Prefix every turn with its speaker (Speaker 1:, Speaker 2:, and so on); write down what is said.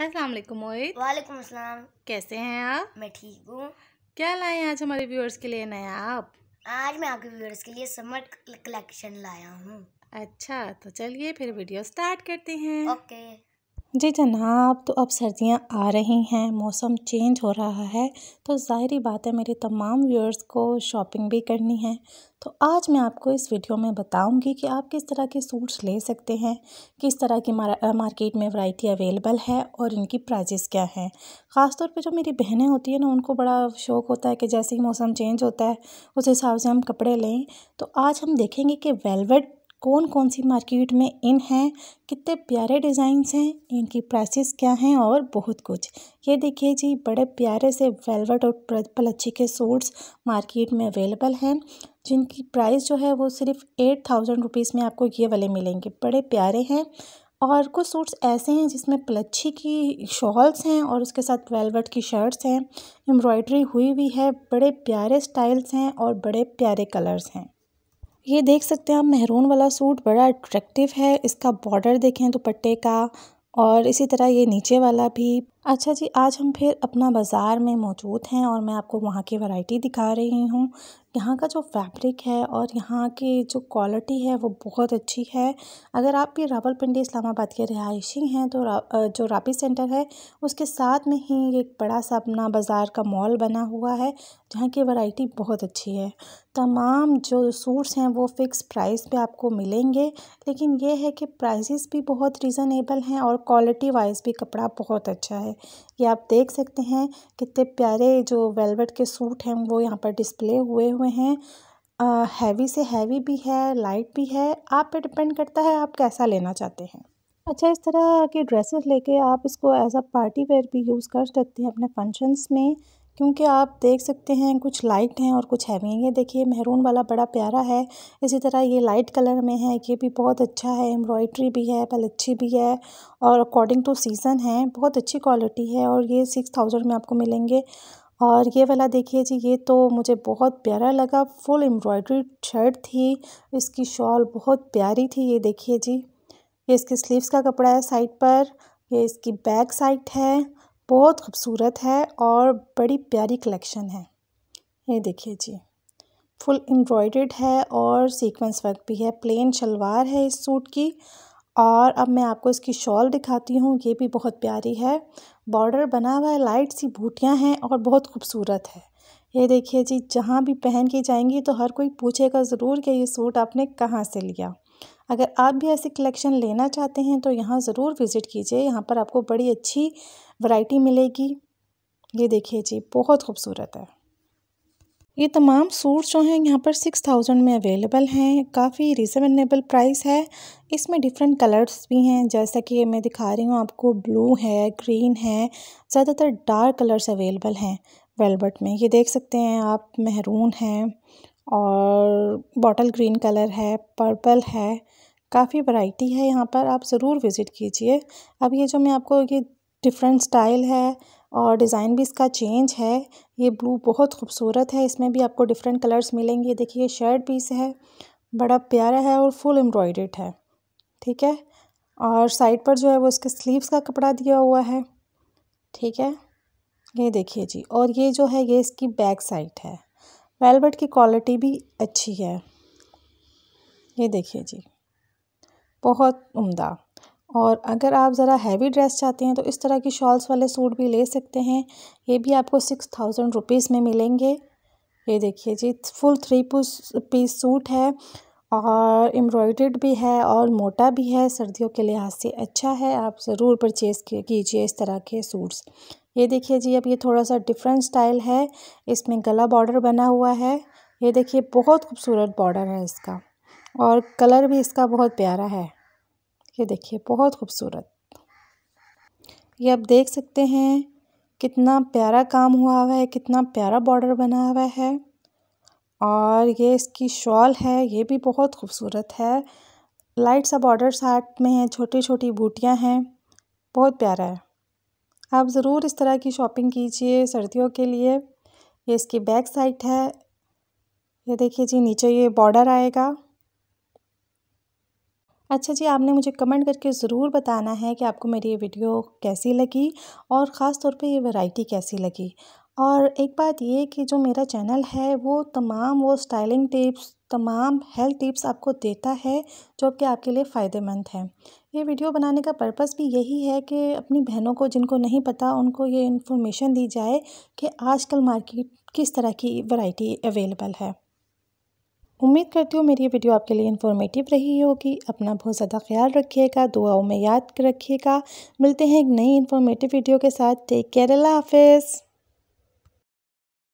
Speaker 1: अस्सलाम वालेकुम मोहित वालेकुम अस्सलाम कैसे हैं आप मैं ठीक हूँ क्या लाए आज हमारे व्यूअर्स के लिए नया आप आज मैं आपके व्यूअर्स के लिए समर कलेक्शन लाया हूँ अच्छा तो चलिए फिर वीडियो स्टार्ट करते हैं ओके जी जनाब तो अब सर्दियां आ रही हैं मौसम चेंज हो रहा है तो जाहिर बात है मेरे तमाम व्यूअर्स को शॉपिंग भी करनी है तो आज मैं आपको इस वीडियो में बताऊंगी कि आप किस तरह के सूट्स ले सकते हैं किस तरह की मार्केट में वैरायटी अवेलेबल है और इनकी प्राइजेस क्या हैं ख़ासतौर पे जो मेरी बहनें होती हैं ना उनको बड़ा शौक़ होता है कि जैसे ही मौसम चेंज होता है उस हिसाब से हम कपड़े लें तो आज हम देखेंगे कि वेलवेट कौन कौन सी मार्केट में इन हैं कितने प्यारे डिज़ाइंस हैं इनकी प्राइसेस क्या हैं और बहुत कुछ ये देखिए जी बड़े प्यारे से वेलवेट और पलच्छी के सूट्स मार्केट में अवेलेबल हैं जिनकी प्राइस जो है वो सिर्फ एट थाउजेंड रुपीज़ में आपको ये वाले मिलेंगे बड़े प्यारे हैं और कुछ सूट्स ऐसे हैं जिसमें पलच्छी की शॉल्स हैं और उसके साथ वेलवेट की शर्ट्स हैं एम्ब्रॉयडरी हुई हुई है बड़े प्यारे स्टाइल्स हैं और बड़े प्यारे कलर्स हैं ये देख सकते हैं आप मेहरून वाला सूट बड़ा अट्रैक्टिव है इसका बॉर्डर देखें दुपट्टे तो का और इसी तरह ये नीचे वाला भी अच्छा जी आज हम फिर अपना बाज़ार में मौजूद हैं और मैं आपको वहाँ की वैरायटी दिखा रही हूँ यहाँ का जो फ़ैब्रिक है और यहाँ की जो क्वालिटी है वो बहुत अच्छी है अगर आप ये रावलपिंडी इस्लामाबाद के रिहायशी हैं तो रा, जो रापी सेंटर है उसके साथ में ही एक बड़ा सा अपना बाज़ार का मॉल बना हुआ है जहाँ की वैरायटी बहुत अच्छी है तमाम जो सूट्स हैं वो फ़िक्स प्राइस पे आपको मिलेंगे लेकिन ये है कि प्राइसेस भी बहुत रीज़नेबल हैं और क्वालिटी वाइज भी कपड़ा बहुत अच्छा है ये आप देख सकते हैं कितने प्यारे जो वेलवेट के सूट हैं वो यहाँ पर डिस्प्ले हुए हुए हैं हैवी से हैवी भी है लाइट भी है आप पे डिपेंड करता है आप कैसा लेना चाहते हैं अच्छा इस तरह के ड्रेसेस लेके आप इसको एज अ पार्टी वेयर भी यूज़ कर सकते हैं अपने फंक्शंस में क्योंकि आप देख सकते हैं कुछ लाइट हैं और कुछ हैवी हैं ये देखिए महरून वाला बड़ा प्यारा है इसी तरह ये लाइट कलर में है ये भी बहुत अच्छा है एम्ब्रॉयड्री भी है पलच्छी भी है और अकॉर्डिंग टू सीज़न है बहुत अच्छी क्वालिटी है और ये सिक्स थाउजेंड में आपको मिलेंगे और ये वाला देखिए जी ये तो मुझे बहुत प्यारा लगा फुल एम्ब्रॉयड्री शर्ट थी इसकी शॉल बहुत प्यारी थी ये देखिए जी ये इसके स्लीव्स का कपड़ा है साइड पर ये इसकी बैक साइड है बहुत खूबसूरत है और बड़ी प्यारी कलेक्शन है ये देखिए जी फुल एम्ब्रॉयड है और सीक्वेंस वर्क भी है प्लेन शलवार है इस सूट की और अब मैं आपको इसकी शॉल दिखाती हूँ ये भी बहुत प्यारी है बॉर्डर बना हुआ है लाइट सी बूटियाँ हैं और बहुत खूबसूरत है ये देखिए जी जहाँ भी पहन के जाएंगी तो हर कोई पूछेगा ज़रूर कि ये सूट आपने कहाँ से लिया अगर आप भी ऐसी कलेक्शन लेना चाहते हैं तो यहाँ ज़रूर विज़िट कीजिए यहाँ पर आपको बड़ी अच्छी वैरायटी मिलेगी ये देखिए जी बहुत खूबसूरत है ये तमाम सूट्स जो हैं यहाँ पर सिक्स थाउजेंड में अवेलेबल हैं काफ़ी रिजनेबल प्राइस है इसमें डिफरेंट कलर्स भी हैं जैसा कि मैं दिखा रही हूँ आपको ब्लू है ग्रीन है ज़्यादातर डार्क कलर्स अवेलेबल हैं वेलबर्ट में ये देख सकते हैं आप महरून हैं और बॉटल ग्रीन कलर है पर्पल है काफ़ी वैरायटी है यहाँ पर आप ज़रूर विज़िट कीजिए अब ये जो मैं आपको ये डिफरेंट स्टाइल है और डिज़ाइन भी इसका चेंज है ये ब्लू बहुत खूबसूरत है इसमें भी आपको डिफरेंट कलर्स मिलेंगे देखिए शर्ट पीस है बड़ा प्यारा है और फुल एम्ब्रॉयडेड है ठीक है और साइड पर जो है वो इसके स्लीव्स का कपड़ा दिया हुआ है ठीक है ये देखिए जी और ये जो है ये इसकी बैक साइड है वेलवेट की क्वालिटी भी अच्छी है ये देखिए जी बहुत उम्दा और अगर आप ज़रा हैवी ड्रेस चाहते हैं तो इस तरह की शॉल्स वाले सूट भी ले सकते हैं ये भी आपको सिक्स थाउजेंड रुपीज़ में मिलेंगे ये देखिए जी फुल थ्री पुस पीस सूट है और एम्ब्रॉयड भी है और मोटा भी है सर्दियों के लिहाज से अच्छा है आप ज़रूर परचेज़ कीजिए इस तरह के सूट्स ये देखिए जी अब ये थोड़ा सा डिफरेंट स्टाइल है इसमें गला बॉर्डर बना हुआ है ये देखिए बहुत खूबसूरत बॉर्डर है इसका और कलर भी इसका बहुत प्यारा है ये देखिए बहुत खूबसूरत ये आप देख सकते हैं कितना प्यारा काम हुआ हुआ है कितना प्यारा बॉर्डर बना हुआ है और ये इसकी शॉल है ये भी बहुत खूबसूरत है लाइट सा बॉर्डर साथ में है छोटी छोटी बूटियां हैं बहुत प्यारा है आप ज़रूर इस तरह की शॉपिंग कीजिए सर्दियों के लिए ये इसकी बैक साइड है ये देखिए जी नीचे ये बॉर्डर आएगा अच्छा जी आपने मुझे कमेंट करके ज़रूर बताना है कि आपको मेरी ये वीडियो कैसी लगी और ख़ास तौर पे ये वैरायटी कैसी लगी और एक बात ये कि जो मेरा चैनल है वो तमाम वो स्टाइलिंग टिप्स तमाम हेल्थ टिप्स आपको देता है जो कि आपके लिए फ़ायदेमंद है ये वीडियो बनाने का पर्पस भी यही है कि अपनी बहनों को जिनको नहीं पता उनको ये इन्फॉर्मेशन दी जाए कि आजकल मार्केट किस तरह की वैरायटी अवेलेबल है उम्मीद करती हूँ मेरी वीडियो आपके लिए इन्फॉर्मेटिव रही होगी अपना बहुत ज़्यादा ख्याल रखिएगा दुआओं में याद रखिएगा मिलते हैं एक नई इन्फॉर्मेटिव वीडियो के साथ टेक केयर हाफिज़